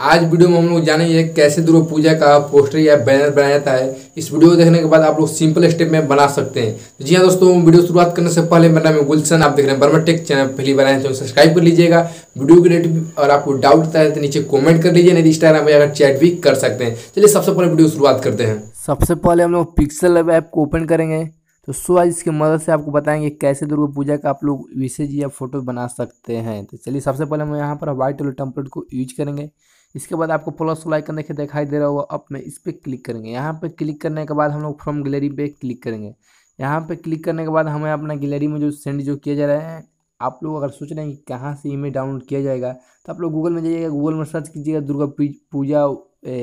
आज वीडियो में हम लोग जानेंगे कैसे दुर्गा पूजा का पोस्टर या बैनर बनाया जाता है इस वीडियो को देखने के बाद आप लोग सिंपल स्टेप में बना सकते हैं तो जी हाँ दोस्तों वीडियो शुरुआत करने से पहले मेरा नाम है गुलशन आप देख रहे हैं बर्मा टेक चैनल पहली बनाए चैनल तो सब्सक्राइब कर लीजिएगा वीडियो की रेट और आपको डाउट होता है तो नीचे कॉमेंट कर लीजिए नहीं इंस्टाग्राम पर चैट भी कर सकते हैं चलिए सबसे पहले वीडियो शुरुआत करते हैं सबसे पहले हम लोग पिक्सल ऐप को ओपन करेंगे तो सो आज इसकी मदद से आपको बताएंगे कैसे दुर्गा पूजा का आप लोग विशेष या फोटो बना सकते हैं तो चलिए सबसे पहले हम यहाँ पर व्हाइट वाले टेम्पलेट को यूज करेंगे इसके बाद आपको प्लस वाला आइकन देखिए दिखाई दे रहा होगा अप में इस पर क्लिक करेंगे यहाँ पर क्लिक करने के बाद हम लोग फ्रॉम गैलरी पे क्लिक करेंगे यहाँ पे क्लिक करने के बाद हमें अपना गैलरी में जो सेंड जो किया जा रहा है आप लोग अगर सोच रहे हैं कि कहाँ से इमेज डाउनलोड किया जाएगा तो आप लोग गूगल में जाइएगा गूगल में सर्च कीजिएगा Durga Puja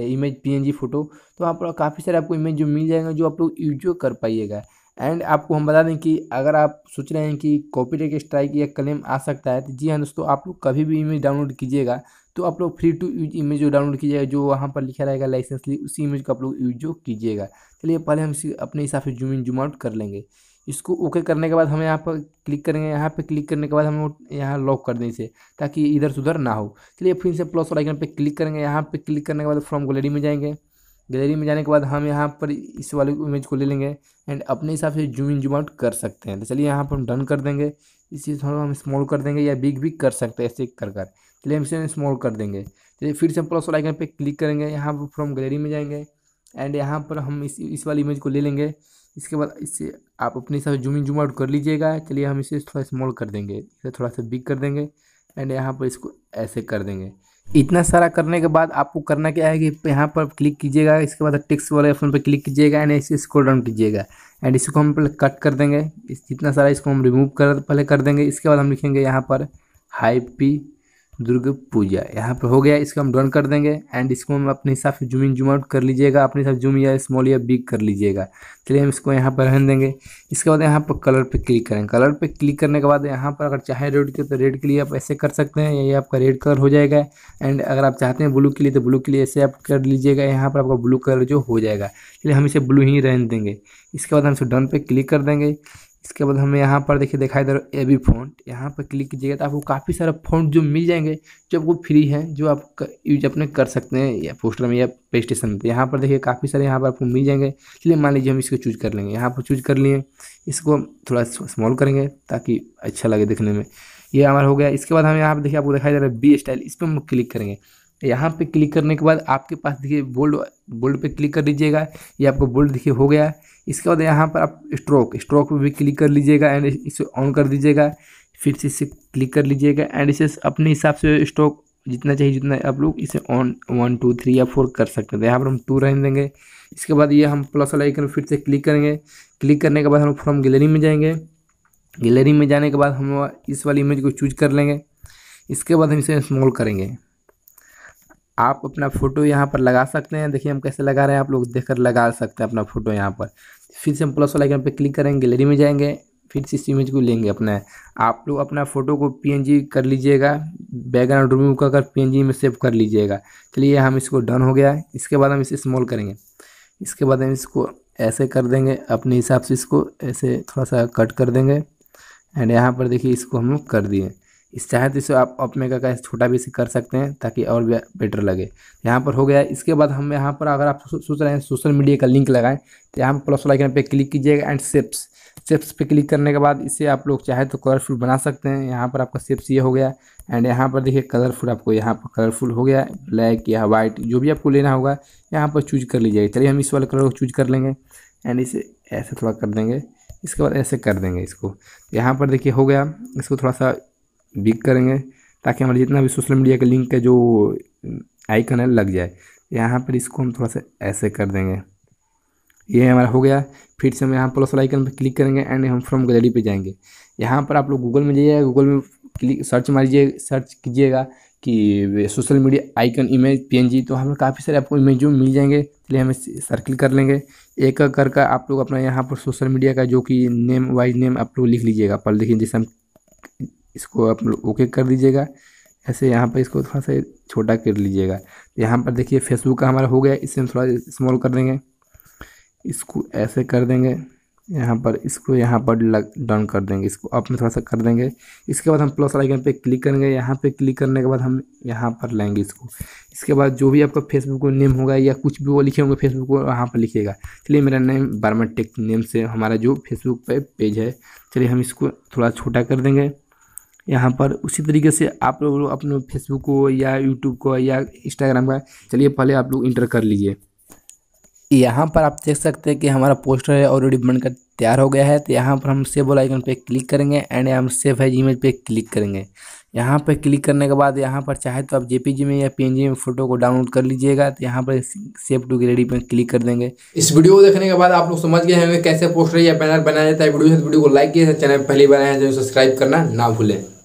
image P photo तो वहाँ पर काफ़ी सारे आपको इमेज जो मिल जाएंगे जो आप लोग यूज कर पाइएगा एंड आपको हम बता दें कि अगर आप सोच रहे हैं कि कॉपीराइट स्ट्राइक या क्लेम आ सकता है तो जी हाँ दोस्तों आप लोग कभी भी इमेज डाउनलोड कीजिएगा तो आप लोग free to use image download कीजिएगा जो वहाँ पर लिखा रहेगा लाइसेंस ली उसी इमेज का आप लोग यूज जो कीजिएगा चलिए पहले हम इसी अपने हिसाब से जूम इन जूम आउट कर लेंगे इसको ओके करने के बाद हम यहाँ पर क्लिक करेंगे यहाँ पर क्लिक करने के बाद हम यहाँ लॉक कर दें इसे ताकि इधर से उधर ना हो चलिए फिर से प्लस और आइकन पर क्लिक करेंगे यहाँ पर क्लिक करने के बाद फ्रॉम गैलरी में जाएंगे गैलरी में जाने के बाद हम यहाँ पर इस वाले इमेज को ले लेंगे एंड अपने हिसाब से जूम इन जूम आउट कर सकते हैं तो चलिए यहाँ पर हम डन कर देंगे इसी थोड़ा हम स्मॉल कर देंगे या बिग भी कर सकते हैं ऐसे कर कर चलिए हम इसे स्मॉल कर देंगे चलिए फिर से हम प्लस वाला आइकन पे क्लिक करेंगे यहाँ पर फ्रॉम गैलरी में जाएंगे एंड यहाँ पर हम इस इस वाली इमेज को ले लेंगे इसके बाद इससे आप अपने हिसाब से जूम इन जूम आउट कर लीजिएगा चलिए हम इसे थोड़ा स्मॉल कर देंगे इसे थोड़ा सा बिग कर देंगे एंड यहाँ पर इसको ऐसे कर देंगे इतना सारा करने के बाद आपको करना क्या है कि यहाँ पर क्लिक कीजिएगा इसके बाद टेक्स्ट वाले ऑप्शन पर क्लिक कीजिएगा एंड इसे स्क्रॉल डाउन कीजिएगा एंड इसको हम पहले कट कर देंगे इतना सारा इसको हम रिमूव कर पहले कर देंगे इसके बाद हम लिखेंगे यहाँ पर हाई पी दुर्गा पूजा यहाँ पर हो गया इसको हम डन कर देंगे एंड इसको हम अपने हिसाब से जूम इन जूम आउट कर लीजिएगा अपने हिसाब जूम या स्मॉल या बिग कर लीजिएगा चलिए हम इसको यहाँ पर रहने देंगे इसके बाद यहाँ पर कलर पे क्लिक करें कलर पे क्लिक करने के बाद यहाँ पर अगर चाहे रेड के तो रेड के लिए आप ऐसे कर सकते हैं ये आपका रेड कलर हो जाएगा एंड अगर आप चाहते हैं ब्लू के लिए तो ब्लू के लिए ऐसे आप कर लीजिएगा यहाँ पर आपका ब्लू कलर जो हो जाएगा चलिए हम इसे ब्लू ही रहने देंगे इसके बाद हम इसे डन पर क्लिक कर देंगे इसके बाद हमें यहाँ पर देखिए दिखाई दे रहा है ए बी फॉन्ट यहाँ पर क्लिक कीजिएगा तो आपको काफ़ी सारा फोन जो मिल जाएंगे जो आपको फ्री है जो आप यूज अपने कर सकते हैं या पोस्टर में या पे स्टेशन में यहाँ पर देखिए काफ़ी सारे यहाँ पर आपको मिल जाएंगे इसलिए मान लीजिए हम इसको चूज कर लेंगे यहाँ पर चूज कर लिए इसको थोड़ा स्मॉल करेंगे ताकि अच्छा लगे देखने में ये हमारा हो गया इसके बाद हम यहाँ पर देखिए आपको दिखाई दे रहा है बी स्टाइल इस पर हम क्लिक करेंगे यहाँ पे क्लिक करने के बाद आपके पास देखिए बोल्ड बोल्ड पे क्लिक कर लीजिएगा ये आपको बोल्ड देखिए हो गया इसके बाद यहाँ पर आप स्ट्रोक स्ट्रोक पे भी क्लिक कर लीजिएगा एंड इसे ऑन कर दीजिएगा फिर से इसे क्लिक कर लीजिएगा एंड इसे अपने हिसाब से स्ट्रोक जितना चाहिए जितना आप लोग इसे ऑन वन टू थ्री या फोर कर सकते हैं तो यहाँ पर हम टू रहने देंगे इसके बाद ये हम प्लस वाला आइकन फिर से क्लिक करेंगे क्लिक करने के बाद हम फ्रॉम गैलरी में जाएंगे गैलरी में जाने के बाद हम इस वाली इमेज को चूज कर लेंगे इसके बाद हम इसे स्मॉल करेंगे आप अपना फ़ोटो यहाँ पर लगा सकते हैं देखिए हम कैसे लगा रहे हैं आप लोग देखकर लगा सकते हैं अपना फ़ोटो यहाँ पर फिर से हम प्लस वाला आइकन पर क्लिक करेंगे गैलरी में जाएंगे फिर से इस इमेज को लेंगे अपने आप लोग अपना फ़ोटो को पीएनजी कर लीजिएगा बैकग्राउंड रिमूव कर कर पीएनजी में सेव कर लीजिएगा चलिए हम इसको डन हो गया है इसके बाद हम इसे स्मॉल करेंगे इसके बाद हम इसको ऐसे कर देंगे अपने हिसाब से इसको ऐसे थोड़ा सा कट कर देंगे एंड यहाँ पर देखिए इसको हम लोग कर दिए इस चाहे तो इसे आप अपमेगा का छोटा भी इसे कर सकते हैं ताकि और भी बेटर लगे यहाँ पर हो गया इसके बाद हम यहाँ पर अगर आप सोच रहे हैं सोशल मीडिया का लिंक लगाएं तो यहाँ पर प्लस वाला पे क्लिक कीजिएगा एंड सेप्स सेप्स पे क्लिक करने के बाद इसे आप लोग चाहे तो कलरफुल बना सकते हैं यहाँ पर आपका सेप्स ये हो गया एंड यहाँ पर देखिए कलरफुल आपको यहाँ पर कलरफुल हो गया ब्लैक या वाइट जो भी आपको लेना होगा यहाँ पर चूज कर लीजिएगा चलिए हम इस वाले कलर को चूज कर लेंगे एंड इसे ऐसे थोड़ा कर देंगे इसके बाद ऐसे कर देंगे इसको यहाँ पर देखिए हो गया इसको थोड़ा सा बिग करेंगे ताकि हमारे जितना भी सोशल मीडिया के लिंक का जो आइकन है लग जाए यहाँ पर इसको हम थोड़ा सा ऐसे कर देंगे ये हमारा हो गया फिर से हम यहाँ प्लस वाला आइकन पर क्लिक करेंगे एंड हम फ्रॉम गैलरी पे जाएंगे यहाँ पर आप लोग गूगल में जाइएगा गूगल में क्लिक सर्च मारिए सर्च कीजिएगा कि social media icon image PNG तो हमें काफ़ी सारे आपको इमेज जो मिल जाएंगे इसलिए हमें सर्किल कर लेंगे एक कर का आप लोग अपना यहाँ पर सोशल मीडिया का जो कि नेम वाइज नेम आप लोग लिख लीजिएगा पर देखिए जैसे हम इसको आप ओके कर दीजिएगा ऐसे यहाँ पर इसको थोड़ा सा छोटा कर लीजिएगा तो यहाँ पर देखिए फेसबुक का हमारा हो गया इसे हम थोड़ा स्मॉल कर देंगे इसको ऐसे कर देंगे यहाँ पर इसको यहाँ पर डाउन कर देंगे इसको अप में थोड़ा सा कर देंगे इसके बाद हम प्लस आइकन पे क्लिक करेंगे यहाँ पे क्लिक करने के बाद हम यहाँ पर लाएंगे इसको इसके बाद जो भी आपका फेसबुक नेम होगा या कुछ भी वो लिखे होंगे फेसबुक को वहाँ पर लिखिएगा चलिए मेरा नेम टेक नेम से हमारा जो फेसबुक पे पेज है चलिए हम इसको थोड़ा छोटा कर देंगे यहाँ पर उसी तरीके से आप लोग अपने फेसबुक को या यूट्यूब को या इंस्टाग्राम का चलिए पहले आप लोग इंटर कर लीजिए यहाँ पर आप देख सकते हैं कि हमारा पोस्टर है ऑलरेडी बनकर तैयार हो गया है तो यहाँ पर हम सेव वाला आइकन पे क्लिक करेंगे एंड हम सेव है इमेज पे क्लिक करेंगे यहाँ पर क्लिक करने के बाद यहाँ पर चाहे तो आप जेपीजी में या पीएनजी में फोटो को डाउनलोड कर लीजिएगा तो यहाँ पर सेव टू गैलरी पे क्लिक कर देंगे इस वीडियो को देखने के बाद आप लोग समझ गए होंगे कैसे पोस्टर या बैनर बनाया जाता है वीडियो वीडियो को लाइक किया चैनल पहली बनाया जाए जो सब्सक्राइब करना ना भूलें